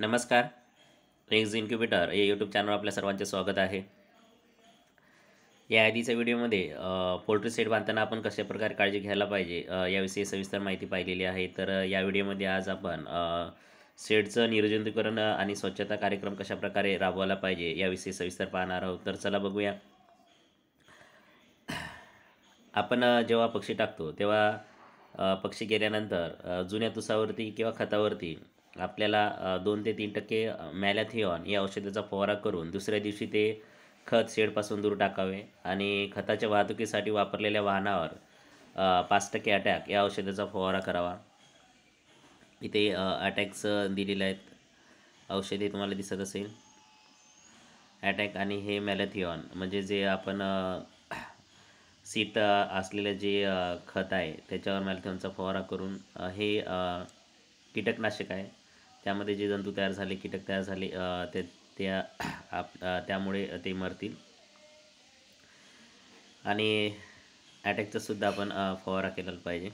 नमस्कार एक्झ इन्क्युबेटर या यूट्यूब चॅनलवर आपल्या सर्वांचे स्वागत आहे या आधीच्या व्हिडिओमध्ये पोल्ट्री सेट बांधताना आपण कशा प्रकारे काळजी घ्यायला पाहिजे याविषयी सविस्तर माहिती पाहिलेली आहे तर या व्हिडिओमध्ये आज आपण सेटचं निर्जंतुकरण आणि स्वच्छता कार्यक्रम कशाप्रकारे राबवायला पाहिजे याविषयी सविस्तर पाहणार आहोत तर चला बघूया आपण जेव्हा पक्षी टाकतो तेव्हा पक्षी गेल्यानंतर जुन्या तुसावरती किंवा खतावरती आपल्याला दोन ते तीन टक्के मॅलॅथिऑन या औषधाचा फवारा करून दुसऱ्या दिवशी ते खत शेडपासून दूर टाकावे आणि खताच्या वाहतुकीसाठी वापरलेल्या वाहनावर पाच टक्के अटॅक या औषधाचा फवारा करावा इथे अटॅक्स दिलेले आहेत औषधे तुम्हाला दिसत असेल अटॅक आणि हे मॅलॅथिऑन म्हणजे जे आपण सीट असलेलं जे खत आहे त्याच्यावर मॅलॅथिऑनचा फवारा करून हे कीटकनाशक आहे त्यामध्ये जे जंतू तयार झाले कीटक तयार झाले ते त्या आप त्यामुळे ते मरतील आणि सुद्धा आपण फवारा केला पाहिजे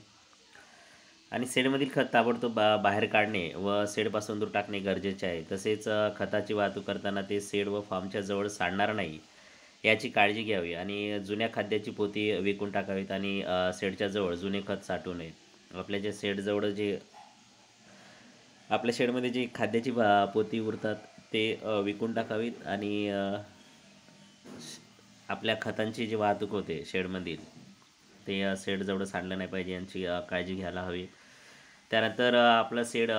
आणि शेडमधील खत ताबडतोब बा बाहेर काढणे व शेडपासून दूर टाकणे गरजेचे आहे तसेच खताची वाहतूक करताना ते सेड व फार्मच्या जवळ सांडणार नाही याची काळजी घ्यावी आणि जुन्या खाद्याची पोती विकून टाकावीत आणि सेडच्या जवळ जुने खत साठवू नयेत आपल्या जे शेडजवळ जे आपल्या शेडमध्ये जी खाद्याची पोती उरतात ते विकून टाकावीत आणि आपल्या खतांची जी वाहतूक होते शेडमधील ते शेडजवळ सांडलं नाही पाहिजे यांची काळजी घ्यायला हवी त्यानंतर आपलं शेड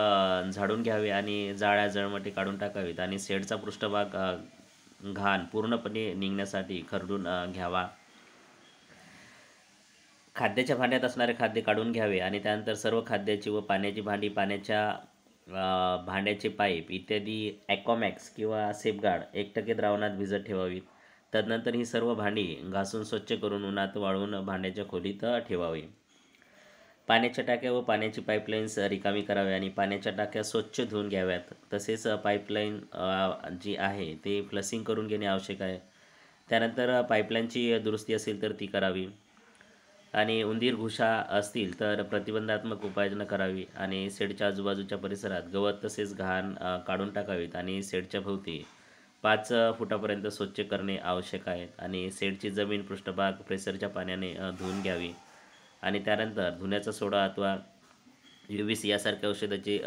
झाडून घ्यावे आणि जाळ्या जळमटी काढून टाकावीत आणि शेडचा पृष्ठभाग घाण पूर्णपणे निघण्यासाठी खरडून घ्यावा खाद्याच्या भांड्यात असणारे खाद्य काढून घ्यावे आणि त्यानंतर सर्व खाद्याची व पाण्याची भांडी पाण्याच्या भांड्याचे पाईप इत्यादी ॲकॉमॅक्स किंवा सेफगार्ड एक टक्के द्रावणात भिजत ठेवावीत तदनंतर ही सर्व भांडी घासून स्वच्छ करून उन्हात वाळून भांड्याच्या खोलीत ठेवावी पाण्याच्या टाक्या व पाण्याची पाईपलाईन्स रिकामी कराव्या आणि पाण्याच्या टाक्या स्वच्छ धुवून घ्याव्यात तसेच पाईपलाईन जी आहे ते फ्लसिंग करून घेणे आवश्यक आहे त्यानंतर पाईपलाईनची दुरुस्ती असेल तर ती करावी आणि उंदीर घुशा असतील तर प्रतिबंधात्मक उपाययोजना करावी आणि शेडच्या आजूबाजूच्या परिसरात गवत तसेच घाण काढून टाकावीत आणि शेडच्या भोवती पाच फुटापर्यंत स्वच्छ करणे आवश्यक आहे आणि शेडची जमीन पृष्ठभाग प्रेसरच्या पाण्याने धुवून घ्यावी आणि त्यानंतर धुण्याचा सोडा अथवा सी यासारख्या औषधाची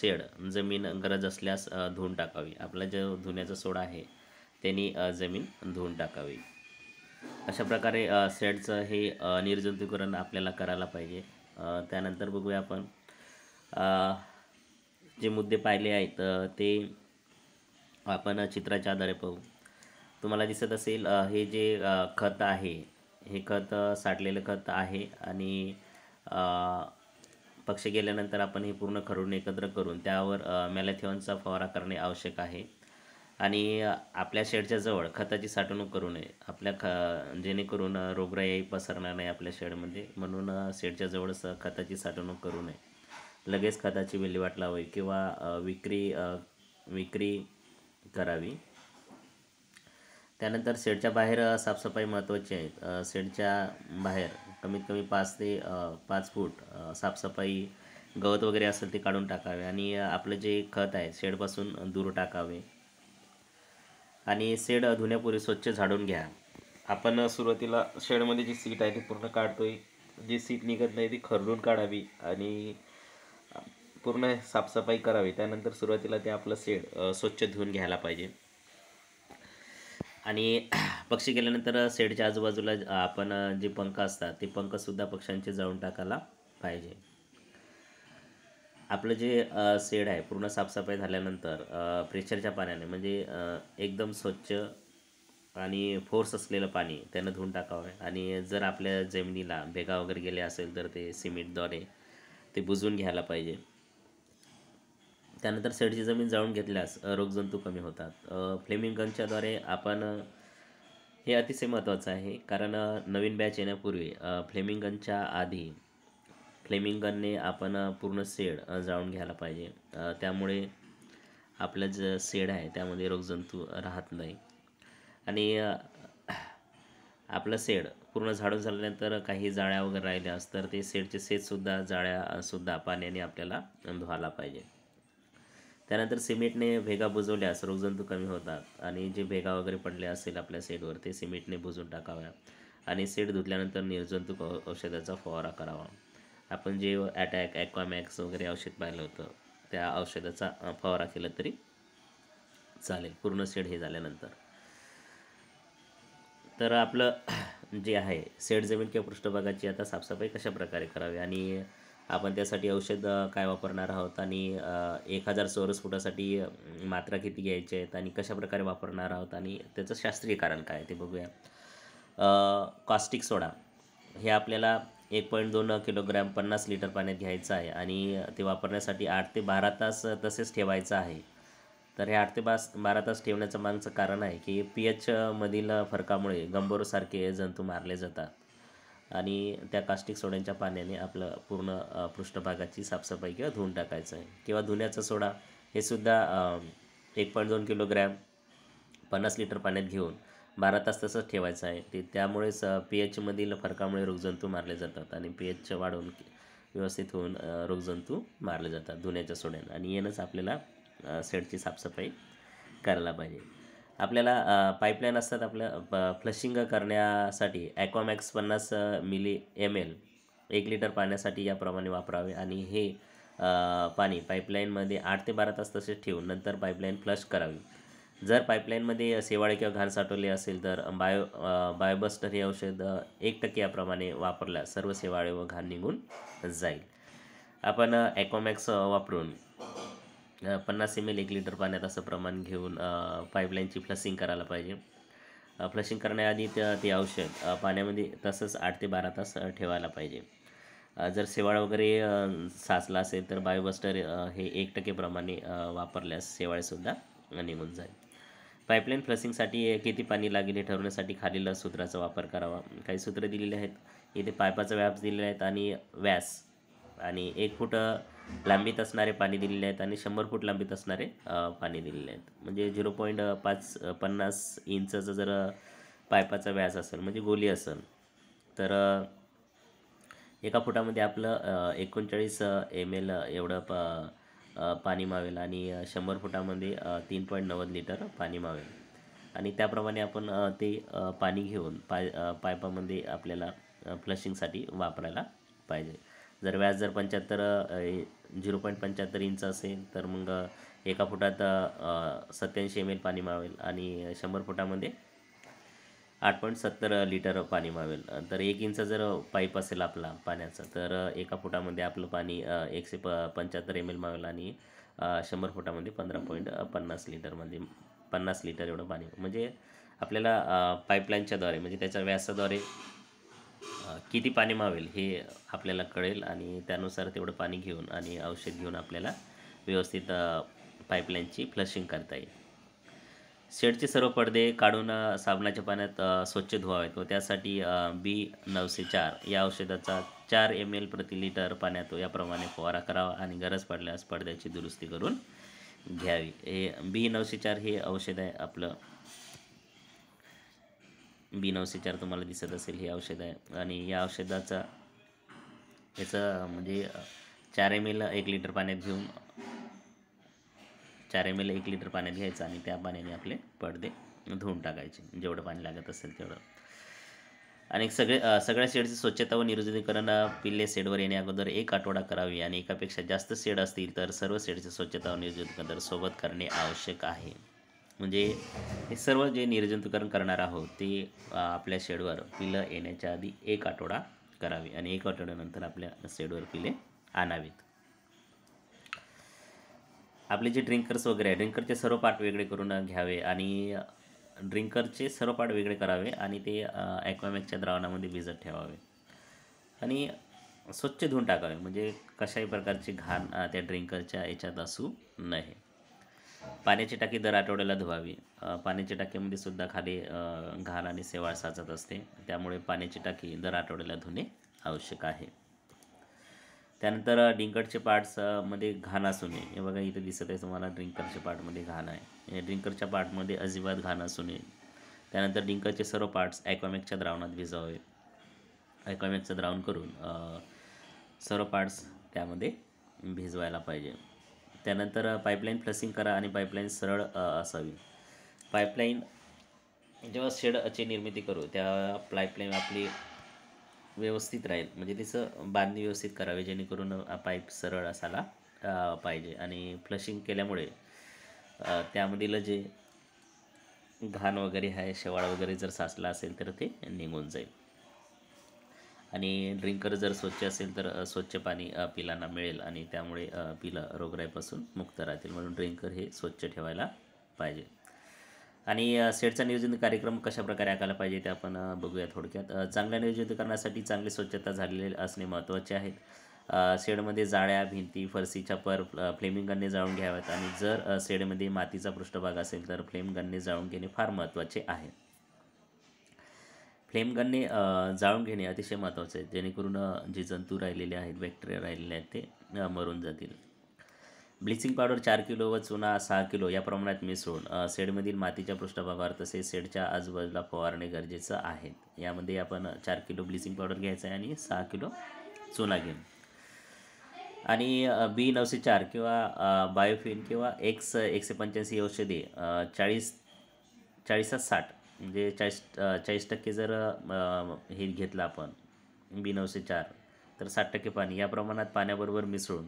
शेड जमीन गरज असल्यास धुवून टाकावी आपला जो धुण्याचा सोडा आहे त्यांनी जमीन धुवून टाकावी अशा प्रकारे सेटचं हे निर्जंतुकीकरण आपल्याला करायला पाहिजे त्यानंतर बघूया आपण जे मुद्दे पाहिले आहेत ते आपण चित्राच्या आधारे पाहू तुम्हाला दिसत असेल हे जे खत आहे हे खत साठलेलं खत आहे आणि पक्ष गेल्यानंतर आपण हे पूर्ण खरून एकत्र करून त्यावर मॅलेथॉनचा फवारा करणे आवश्यक आहे आणि आपल्या शेडच्या जवळ खताची साठवणूक करू नये आपल्या ख जेणेकरून रोगराई पसरणार नाही आपल्या शेडमध्ये म्हणून शेडच्या जवळ खताची साठवणूक करू नये लगेच खताची विल्हेवाट लावावी किंवा विक्री विक्री करावी त्यानंतर शेडच्या बाहेर साफसफाई महत्त्वाची आहे शेडच्या बाहेर कमीत कमी पाच ते पाच फूट साफसफाई गवत वगैरे असेल ते काढून टाकावे आणि आपलं जे खत आहे शेडपासून दूर टाकावे आणि शेड धुण्यापूर्वी स्वच्छ झाडून घ्या आपण सुरुवातीला शेडमध्ये जी सीट आहे ती पूर्ण काढतोय जी सीट निघत नाही ती खरडून काढावी आणि पूर्ण साफसफाई करावी त्यानंतर सुरुवातीला ते आपलं शेड स्वच्छ धुवून घ्यायला पाहिजे आणि पक्षी गेल्यानंतर शेडच्या आजूबाजूला आपण जे पंख असतात ते पंखसुद्धा पक्ष्यांचे जाळून टाकायला पाहिजे आपलं जे सेड आहे पूर्ण साफसफाई झाल्यानंतर प्रेशरच्या पाण्याने म्हणजे एकदम स्वच्छ आणि फोर्स असलेलं पाणी त्यानं धुवून टाकावं आणि जर आपल्या जमिनीला भेगा वगैरे गेले असेल तर ते सिमेंटद्वारे ते बुजवून घ्यायला पाहिजे त्यानंतर शेडची जमीन जाळून घेतल्यास रोगजंतू कमी होतात फ्लेमिंग गनच्याद्वारे आपण हे अतिशय महत्त्वाचं आहे कारण नवीन बॅच येण्यापूर्वी फ्लेमिंग गनच्या आधी फ्लेमिंगनने आपण पूर्ण सेड जाळून घ्यायला पाहिजे त्यामुळे आपलं जे सेड आहे त्यामध्ये रोगजंतू राहत नाही आणि आपलं सेड पूर्ण झाडून झाल्यानंतर काही जाळ्या वगैरे राहिल्यास तर ते सेडचे सेजसुद्धा जाळ्यासुद्धा पाण्याने आपल्याला धुवायला पाहिजे त्यानंतर सिमेंटने भेगा बुजवल्यास रोगजंतू कमी होतात आणि जे भेगा वगैरे पडले असेल आपल्या सेडवर ते सिमेंटने बुजून टाकाव्या आणि सेड धुतल्यानंतर निर्जंतुक औषधाचा फवारा करावा आपण जे ॲटॅक ॲक्वामॅक्स वगैरे औषध पाहिलं होतं त्या औषधाचा फवारा केला तरी चालेल पूर्ण सेड हे झाल्यानंतर तर आपलं जे आहे सेड जमीन किंवा पृष्ठभागाची आता साफसफाई कशा प्रकारे करावी आणि आपण त्यासाठी औषध काय वापरणार आहोत आणि एक हजार चौरस फुटासाठी मात्रा किती घ्यायची आहेत आणि कशाप्रकारे वापरणार आहोत आणि त्याचं शास्त्रीय कारण काय ते बघूया कॉस्टिक सोडा हे आपल्याला एक पॉईंट दोन किलोग्रॅम पन्नास लिटर पाण्यात घ्यायचं आहे आणि ते वापरण्यासाठी आठ ते बारा तास तसेच ठेवायचं आहे तर हे आठ ते बास बारा तास ठेवण्याचं मागचं कारण आहे की पी मधील फरकामुळे सारखे जंतू मारले जातात आणि त्या कास्टिक सोड्यांच्या पाण्याने आपलं पूर्ण पृष्ठभागाची साफसफाई किंवा धुवून टाकायचं आहे किंवा धुण्याचा सोडा हे सुद्धा एक पॉईंट दोन किलोग्रॅम पन्नास लिटर पाण्यात घेऊन बारा तास तसंच ठेवायचं आहे ते त्यामुळेच पी एचमधील फरकामुळे रोगजंतू मारले जातात आणि पी एच वाढवून व्यवस्थित होऊन रोगजंतू मारले जातात धुण्याच्या सोड्यानं आणि येणंच आपल्याला सेडची साफसफाई करायला पाहिजे आपल्याला पाईपलाईन असतात आपल्या प फ्लशिंग करण्यासाठी ॲक्वामॅक्स पन्नास मिली एम एल एक लिटर पाण्यासाठी याप्रमाणे वापरावे आणि हे पाणी पाईपलाईनमध्ये आठ ते बारा तास तसेच ठेवून नंतर पाईपलाईन फ्लश करावी जर पाईपलाईनमध्ये शेवाळे किंवा घाण साठवले असेल तर बायो बायोबस्टर हे औषध एक टक्क्याप्रमाणे वापरल्यास सर्व शेवाळे व घाण निघून जाईल आपण ॲक्वामॅक्स वापरून पन्नास एम एल एक लिटर पाण्यात असं प्रमाण घेऊन पाईपलाईनची फ्लशिंग करायला पाहिजे फ्लशिंग करण्याआधी ते औषध पाण्यामध्ये तसंच आठ ते बारा तास ठेवायला पाहिजे जर शेवाळ वगैरे साचला असेल तर बायोबस्टर हे एक टक्केप्रमाणे वापरल्यास शेवाळेसुद्धा निघून जाईल पाईपलाईन फ्लसिंगसाठी किती पाणी लागेल हे ठरवण्यासाठी खालील सूत्राचा वापर करावा काही सूत्र दिलेले आहेत इथे पायपाचा व्यास दिलेले आहेत आणि व्यास आणि एक फूट लांबीत असणारे पाणी दिलेले आहेत आणि शंभर फूट लांबीत असणारे पाणी दिलेले आहेत म्हणजे झिरो पॉईंट पाच पन्नास इंचचं जर पायपाचा व्यास असेल म्हणजे गोली असेल तर एका फुटामध्ये आपलं एकोणचाळीस एम एल एवढं प पाणी मावेल आणि शंभर फुटामध्ये तीन पॉईंट नव्वद लिटर पाणी मावेल आणि त्याप्रमाणे आपण ते पाणी घेऊन पाय पायपामध्ये आपल्याला फ्लशिंगसाठी वापरायला पाहिजे जर व्याज जर पंच्याहत्तर झिरो पॉईंट पंच्याहत्तर इंच असेल तर मग एका फुटात सत्याऐंशी एम एल पाणी मावेल आणि शंभर फुटामध्ये आठ पॉईंट सत्तर लिटर पाणी मावेल तर एक इंच जर पाईप असेल आपला पाण्याचा तर एका फुटामध्ये आपलं पाणी एकशे प पंच्याहत्तर एम एल मावेल आणि शंभर फुटामध्ये पंधरा पॉईंट पन्नास लिटरमध्ये म्हणजे पन्नास लिटर एवढं पाणी म्हणजे आपल्याला पाईपलाईनच्याद्वारे म्हणजे त्याच्या व्यासाद्वारे किती पाणी मावेल हे आपल्याला कळेल आणि त्यानुसार तेवढं पाणी घेऊन आणि औषध घेऊन आपल्याला व्यवस्थित पाईपलाईनची फ्लशिंग करता येईल शेडचे सर्व पडदे काढून साबणाच्या पाण्यात स्वच्छ धुवावेत व त्यासाठी बी नऊशे चार या औषधाचा चार एम एल प्रति लिटर पाण्यात याप्रमाणे फवारा करावा आणि गरज पडल्यास पडद्याची दुरुस्ती करून घ्यावी हे बी नऊशे चार हे औषध आहे आपलं बी नऊशे चार तुम्हाला दिसत असेल हे औषध आहे आणि या औषधाचा याचा म्हणजे चार एम एल एक लिटर पाण्यात घेऊन चार एम एल एक लिटर पाण्यात घ्यायचं आणि त्या पाण्याने आपले पडदे धुवून टाकायचे जेवढं पाणी लागत असेल तेवढं आणि सगळे सगळ्या शेडची स्वच्छता व निर्जनीकरण पिल्ले सेडवर येण्याअगोदर अगोदर एक आठवडा करावी आणि एकापेक्षा जास्त सेड असतील तर सर्व सेडची स्वच्छता व निर्जंतुकरण सोबत करणे आवश्यक आहे म्हणजे हे सर्व जे निर्जंतुकरण करणार आहोत ते आपल्या शेडवर पिलं येण्याच्या आधी एक आठवडा करावी आणि एक आठवड्यानंतर आपल्या सेडवर पिले आणावीत आपले जे ड्रिंकर्स वगैरे आहे ड्रिंकरचे सर्व पार्ट वेगळे करून घ्यावे आणि ड्रिंकरचे सर्व पार्ट वेगळे करावे आणि ते ॲक्वामॅक्सच्या द्रावणामध्ये भिजत ठेवावे आणि स्वच्छ धुवून टाकावे म्हणजे कशाही प्रकारचे घाण त्या ड्रिंकरच्या याच्यात असू नये पाण्याची टाकी दर आठवड्याला धुवावी पाण्याच्या टाकीमध्ये सुद्धा खाली घाण आणि सेवाळ साचत असते त्यामुळे पाण्याची टाकी दर आठवड्याला धुणे आवश्यक आहे त्यानंतर ड्रिंकरचे पार्ट्स मध्ये घाण असू नये हे बघा इथे दिसत आहे तुम्हाला ड्रिंकरचे पार्टमध्ये घाण आहे ड्रिंकरच्या पार्टमध्ये अजिबात घाण असू नये त्यानंतर ड्रिंकरचे सर्व पार्ट्स ॲक्वामेकच्या द्रावणात भिजावे ॲक्वामेकचं द्रावण करून सर्व पार्ट्स त्यामध्ये भिजवायला पाहिजे त्यानंतर पाईपलाईन फ्लसिंग करा आणि पाईपलाईन सरळ असावी पाईपलाईन जेव्हा शेडची निर्मिती करू त्या पाईपलाईन आपली व्यवस्थित राहील म्हणजे तिचं बांधणी व्यवस्थित करावी जेणेकरून पाईप सरळ असायला पाहिजे आणि फ्लशिंग केल्यामुळे त्यामधील जे घाण वगैरे आहे शेवाळ वगैरे जर साचला असेल तर ते निघून जाईल आणि ड्रिंकर जर स्वच्छ असेल तर स्वच्छ पाणी पिलांना मिळेल आणि त्यामुळे पिलं रोगराईपासून मुक्त राहतील म्हणून ड्रिंकर हे स्वच्छ ठेवायला पाहिजे आणि सेटचा नियोजित कार्यक्रम कशाप्रकारे आखायला पाहिजे ते आपण बघूया थोडक्यात चांगल्या नियोजित करण्यासाठी चांगली स्वच्छता झालेली असणे महत्त्वाचे आहेत शेडमध्ये जाळ्या भिंती फरसीच्या पर फ्लेमिंग गनने जाळून घ्याव्यात आणि जर शेडमध्ये मातीचा पृष्ठभाग असेल तर फ्लेम गनने जाळून घेणे फार महत्त्वाचे आहे फ्लेम गनने जाळून घेणे अतिशय महत्त्वाचे आहे जेणेकरून जे जंतू राहिलेले आहेत बॅक्टेरिया राहिलेले आहेत ते मरून जातील ब्लिचिंग पावडर चार किलो व चुना सहा किलो या प्रमाणात मिसळून सेडमधील मातीच्या पृष्ठभागावर तसेच सेडच्या आजूबाजूला फवारणे गरजेचं आहे यामध्ये आपण चार किलो ब्लिचिंग पावडर घ्यायचं आहे आणि सहा किलो चुना घेऊन आणि बी नऊशे चार किंवा बायोफिन किंवा एक्स एकशे पंच्याऐंशी औषधे चाळीस चाळीसात साठ म्हणजे चाळीस चाळीस टक्के जर हे घेतलं आपण बी नऊशे चार तर साठ टक्के पाणी या प्रमाणात पाण्याबरोबर मिसळून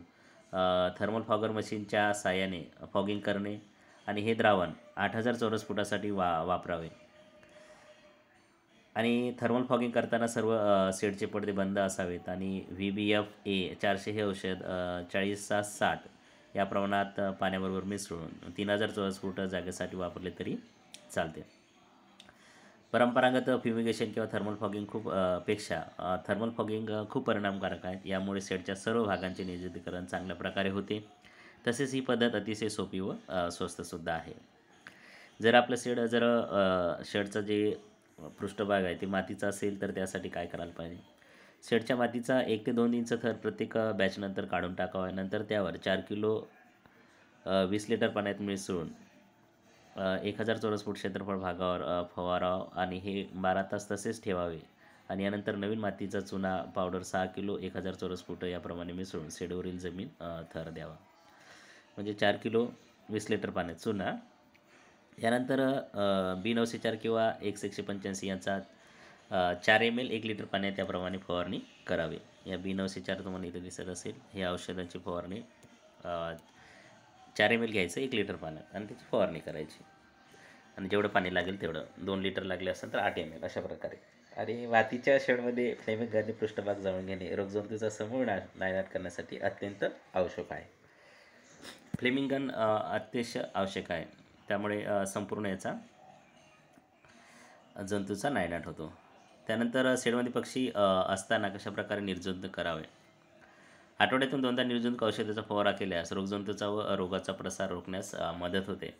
थर्मल फॉगर मशीनच्या साहाय्याने फॉगिंग करणे आणि हे द्रावण आठ हजार चौरस फुटासाठी वा वापरावे आणि थर्मल फॉगिंग करताना सर्व सेडचे पडदे बंद असावेत आणि व्ही बी एफ ए चारशे हे औषध चाळीस सात साठ या प्रमाणात पाण्याबरोबर मिसळून तीन हजार चौरस फुट जागेसाठी वापरले तरी चालते परंपरागत फ्युमिगेशन किंवा थर्मल फॉगिंग खूप पेक्षा थर्मल फॉगिंग खूप परिणामकारक आहे यामुळे सेटच्या सर्व भागांचे निर्जितीकरण चांगल्या प्रकारे होते तसेच ही पद्धत अतिशय सोपी व स्वस्तसुद्धा आहे जर आपलं शेड जर शेडचं जे पृष्ठभाग आहे ते मातीचा असेल तर त्यासाठी काय करायला पाहिजे शेडच्या मातीचा एक ते दोन इंच थर प्रत्येक बॅचनंतर काढून टाकावा नंतर त्यावर चार किलो वीस लिटर पाण्यात मिसळून एक हजार चौरस फूट क्षेत्रफळ भागावर फवाराव आणि हे बारा तास तसेच ठेवावे आणि यानंतर नवीन मातीचा चुना पावडर सहा किलो एक हजार चौरस फूट याप्रमाणे मिसळून शेडवरील जमीन थर द्यावा म्हणजे चार किलो वीस लिटर पाण्यात चुना यानंतर बी नऊशे चार किंवा एक एकशे पंच्याऐंशी यांचा चार एम एल एक लिटर पाण्यात त्याप्रमाणे फवारणी करावी या बी नऊशे चार तुम्हाला इथं दिसत असेल हे औषधांची फवारणी चार एम एल घ्यायचं एक लिटर पाण्यात आणि त्याची फवारणी करायची आणि जेवढं पाणी लागेल तेवढं दोन लिटर लागले असेल तर आठ एम एल अशा प्रकारे आणि वातीच्या शेडमध्ये फ्लेमिक पृष्ठभाग जाळून घेणे रोगजंतूचा समूळ ना नायनाट करण्यासाठी अत्यंत आवश्यक आहे फ्लेमिंग गन अत्यंत आवश्यक आहे त्यामुळे संपूर्ण याचा जंतूचा नायनाट होतो त्यानंतर शेडमध्ये पक्षी असताना कशाप्रकारे निर्जंत करावे आठवड्यातून दोनदा निर्जंतुक औषधाचा फवारा केल्यास रोगजंतूचा व रोगाचा प्रसार रोखण्यास मदत होते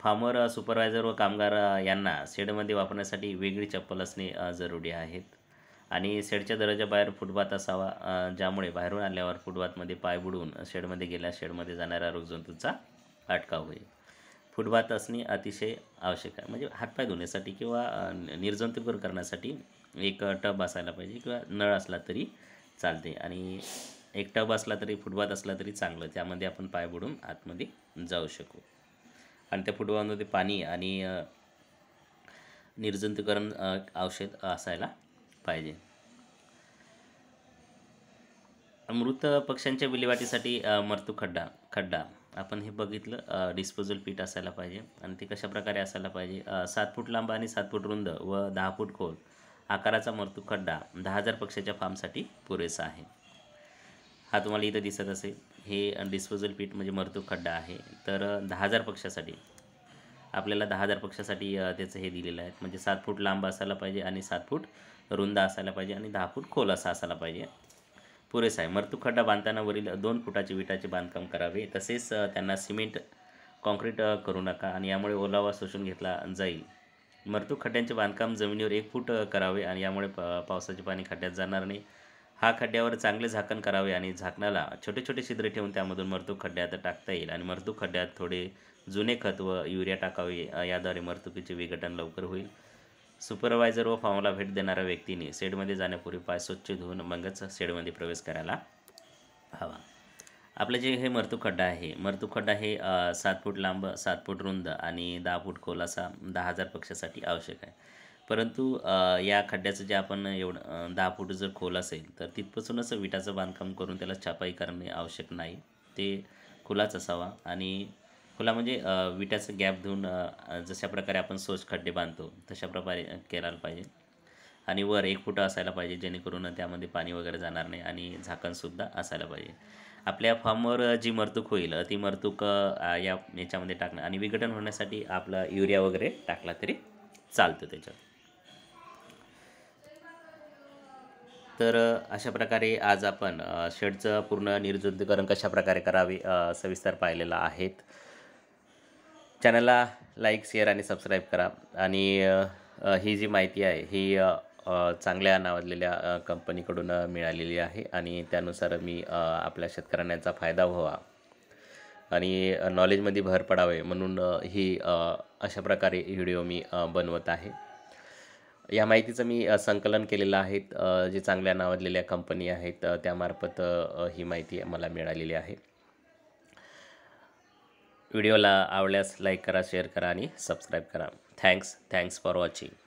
फार्मर सुपरवायझर व कामगार यांना शेडमध्ये वापरण्यासाठी वेगळी चप्पल असणे जरुरी आहेत आणि शेडच्या दराजाबाहेर फुटपात असावा ज्यामुळे बाहेरून आल्यावर फुटपाथमध्ये पाय बुडून शेडमध्ये गेल्यास शेडमध्ये जाणाऱ्या रोगजंतूचा अटकाव होईल फुटबात असणे अतिशय आवश्यक आहे म्हणजे हातपाय धुण्यासाठी किंवा निर्जंतुकर करण्यासाठी एक टब असायला पाहिजे किंवा नळ असला तरी चालते आणि एक टब असला तरी फुटबाथ असला तरी चांगलं त्यामध्ये आपण पाय बुडून आतमध्ये जाऊ शकू आणि त्या फुटबॉलमध्ये पाणी आणि निर्जंतुकरण औषध असायला पाहिजे मृत पक्ष्यांच्या विल्हेवाटीसाठी मरतू खड्डा खड्डा आपण हे बघितलं डिस्पोजल पीठ असायला पाहिजे आणि ते कशाप्रकारे असायला पाहिजे सात फूट लांब आणि सात फूट रुंद व दहा फूट खोल आकाराचा मरतू खड्डा दहा हजार पक्ष्याच्या फार्मसाठी पुरेसा आहे हा तुम्हाला इथं दिसत असेल हे डिस्पोजल पीठ म्हणजे मरतूक खड्डा आहे तर दहा हजार पक्षासाठी आपल्याला दहा हजार पक्षासाठी त्याचं हे दिलेलं आहे म्हणजे सात फूट लांब असायला पाहिजे आणि सात फूट रुंद असायला पाहिजे आणि दहा फूट खोल असा असायला पाहिजे पुरेसा आहे मरतूक खड्डा बांधताना वरील दोन फुटाचे विटाचे बांधकाम करावे तसेच त्यांना सिमेंट कॉन्क्रीट करू नका आणि यामुळे ओलावा शोषून घेतला जाईल मरतूक खड्ड्यांचे बांधकाम जमिनीवर एक फूट करावे आणि यामुळे प पावसाचे पाणी खड्ड्यात जाणार नाही हा खड्ड्यावर चांगले झाकण करावे आणि झाकणाला छोटे छोटे छिद्र ठेवून त्यामधून मरतूक खड्ड्यात टाकता येईल आणि मरतूक खड्ड्यात थोडे जुने खत व युरिया टाकावे याद्वारे मरतुकीचे विघटन लवकर होईल सुपरवायझर व फॉर्मला भेट देणाऱ्या व्यक्तीने शेडमध्ये जाण्यापूर्वी पाय स्वच्छ धुवून मगच शेडमध्ये प्रवेश करायला हवा आपलं जे हे मरतू खड्डा आहे मरतू खड्डा हे सात फूट लांब सात फूट रुंद आणि दहा फूट खोल असा दहा हजार पक्षासाठी आवश्यक आहे परंतु या खड्ड्याचं जे आपण एवढं दहा फूट जर खोल असेल तर तिथपासूनच विटाचं बांधकाम करून त्याला छापाई करणे आवश्यक नाही ते खुलाच असावा आणि खुला म्हणजे विटाचं गॅप देऊन जशा प्रकारे आपण सोच खड्डे बांधतो तशा प्रकारे केला पाहिजे आणि वर एक फुटं असायला पाहिजे जेणेकरून त्यामध्ये पाणी वगैरे जाणार नाही आणि झाकणसुद्धा असायला पाहिजे आपल्या फॉर्मवर जी मरतूक होईल ती मरतूक या याच्यामध्ये टाकणं आणि विघटन होण्यासाठी आपला युरिया वगैरे टाकला तरी चालतं त्याच्यात तर अशा प्रकारे आज आपण शेडचं पूर्ण निर्जंतुकरण कशाप्रकारे करावे सविस्तर पाहिलेलं आहेत चॅनलला लाईक शेअर आणि सबस्क्राईब करा आणि ही जी माहिती आहे ही चांगल्या नावाजलेल्या कंपनीकडून मिळालेली आहे आणि त्यानुसार मी आपल्या शेतकऱ्यांचा फायदा व्हावा आणि नॉलेजमध्ये भर पडावे म्हणून ही अशा प्रकारे व्हिडिओ मी बनवत आहे या माहितीचं मी संकलन केलेलं आहे जे चांगल्या नावाजलेल्या कंपनी आहेत त्यामार्फत ही माहिती मला मिळालेली आहे व्हिडिओला आवडल्यास लाईक करा शेअर करा आणि सबस्क्राईब करा थँक्स थँक्स फॉर वॉचिंग